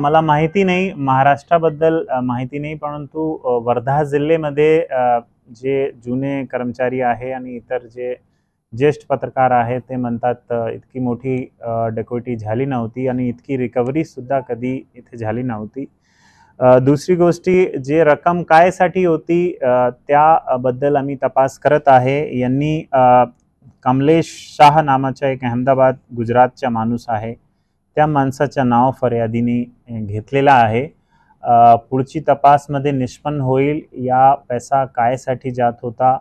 मला माहिती नाही महाराष्ट्राबद्दल माहिती नाही परंतु वर्धा जिल्ह्यामध्ये जे जुने कर्मचारी आहे आणि इतर जे ज्येष्ठ पत्रकार आहेत ते म्हणतात इतकी मोठी डेकोटी झाली नव्हती आणि इतकी रिकव्हरीसुद्धा कधी इथे झाली नव्हती दुसरी गोष्टी जे रक्कम कायसाठी होती त्याबद्दल आम्ही तपास करत आहे यांनी कमलेश शाह नावाचा एक अहमदाबाद गुजरातचा माणूस आहे त्या माणसाच्या नाव फर्यादीने घेतलेला आहे पुढची तपासमध्ये निष्पन्न होईल या पैसा कायसाठी जात होता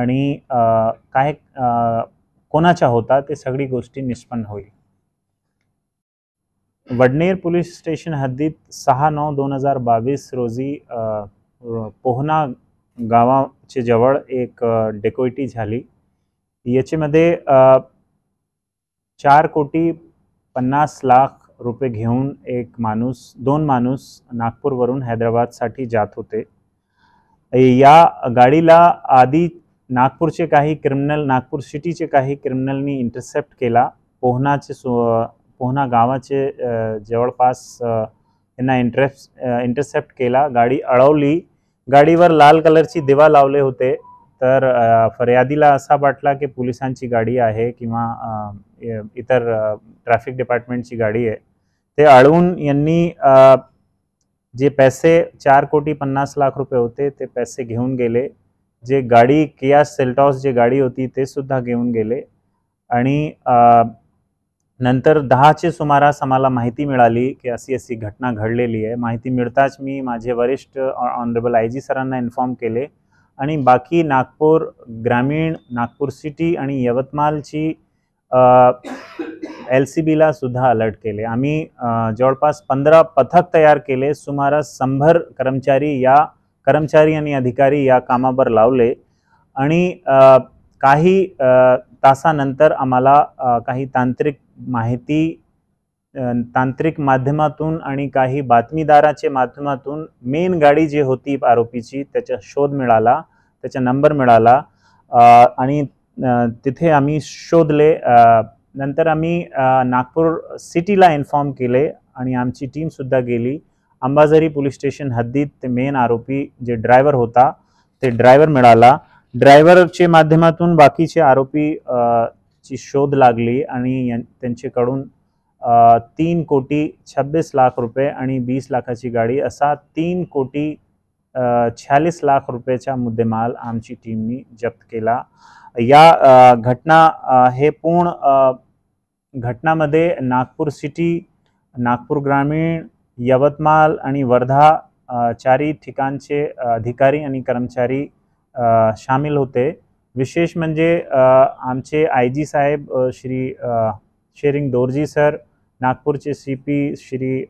आणि काय कोणाच्या होता ते सगळी गोष्टी निष्पन्न होईल वडनेर पोलीस स्टेशन हद्दीत सहा नऊ दोन हजार बावीस रोजी पोहना गावाचे जवळ एक डेकोइटी झाली याच्यामध्ये चार कोटी पन्नास लाख रुपये घेऊन एक माणूस दोन माणूस नागपूरवरून हैदराबादसाठी जात होते या गाडीला आधी नागपूरचे काही क्रिमिनल नागपूर सिटीचे काही क्रिमिनलनी इंटरसेप्ट केला पोहनाचे सो पोहना गावाचे जवळपास यांना इंटरेस इंटरसेप्ट केला गाडी अडवली गाडीवर लाल कलरची दिवा लावले होते तर फर्यादीला असा वाटला की पोलिसांची गाडी आहे किंवा इतर ट्रॅफिक डिपार्टमेंटची गाडी आहे ते अडवून यांनी जे पैसे चार कोटी पन्नास लाख रुपये होते ते पैसे घेऊन गेले जे गाडी किया सेल्टॉस जे गाडी होती ते सुद्धा घेऊन गेले आणि नंतर दहाचे सुमारास आम्हाला माहिती मिळाली की अशी अशी घटना घडलेली आहे माहिती मिळताच मी माझे वरिष्ठ ऑनरेबल आय जी सरांना इन्फॉर्म केले आणि बाकी नागपूर ग्रामीण नागपूर सिटी आणि यवतमाळची एल सी बीला सुद्धा अलर्ट केले आम्ही जवळपास पंधरा पथक तयार केले सुमारास शंभर कर्मचारी या कर्मचारी आणि अधिकारी या कामावर लावले आणि काही तासानंतर आम्हाला काही तांत्रिक माहिती तांत्रिक माध्यमातून आणि काही बातमीदाराच्या माध्यमातून मेन गाडी जी होती आरोपीची त्याचा शोध मिळाला त्याचा नंबर मिळाला आणि तिथे आम्ही शोधले नंतर आम्ही नागपूर सिटीला इन्फॉर्म केले आणि आमची टीमसुद्धा गेली अंबाझरी पोलीस स्टेशन हद्दीत ते मेन आरोपी जे ड्रायव्हर होता ते ड्रायव्हर मिळाला ड्रायव्हरच्या माध्यमातून बाकीचे आरोपी ची शोध लागली आणि त्यांच्याकडून तीन कोटी छब्बीस लाख रुपये आणि वीस लाखाची गाडी असा तीन कोटी छ्यालीस लाख रुपयाचा मुद्देमाल आमची टीमनी जप्त केला या घटना हे पूर्ण घटनामध्ये नागपूर सिटी नागपूर ग्रामीण यवतमाळ आणि वर्धा चारी ठिकाणचे अधिकारी आणि कर्मचारी सामील होते विशेष म्हणजे आमचे आय जी साहेब श्री शेरिंग दोरजी सर नागपूरचे सी पी श्री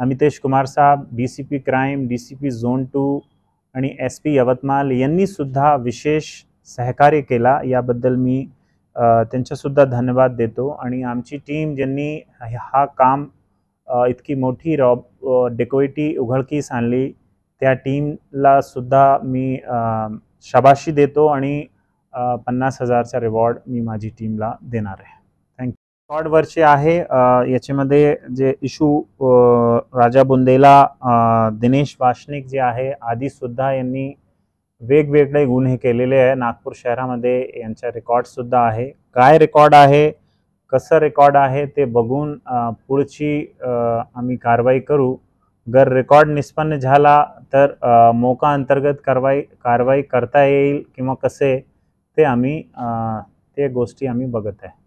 अमितेश कुमार साहेब D C P crime D C P zone two आणि एस पी यांनी सुद्धा विशेष सहकार्य केला याबद्दल मी त्यांच्यासुद्धा धन्यवाद देतो आणि आमची टीम ज्यांनी हा काम इतकी मोठी रॉब डेकोइटी उघडकीस आणली त्या टीमला सुद्धा मी शाबाशी देतो आणि पन्नास हजारचा रिवॉर्ड मी माझी टीमला देणार आहे वर्षी आहे याच्यामध्ये जे इशू राजा बुंदेला दिनेश वाशनिक जे आहे आधी सुद्धा यांनी वेगवेगळे गुन्हे केलेले आहे नागपूर शहरामध्ये यांचा रेकॉर्डसुद्धा आहे काय रेकॉर्ड आहे कसं रेकॉर्ड आहे ते बघून पुढची आम्ही कारवाई करू जर रेकॉर्ड निष्पन्न झाला तर मोका अंतर्गत कारवाई कारवाई करता येईल किंवा कसे ते आम्ही ते गोष्टी आम्ही बघत आहे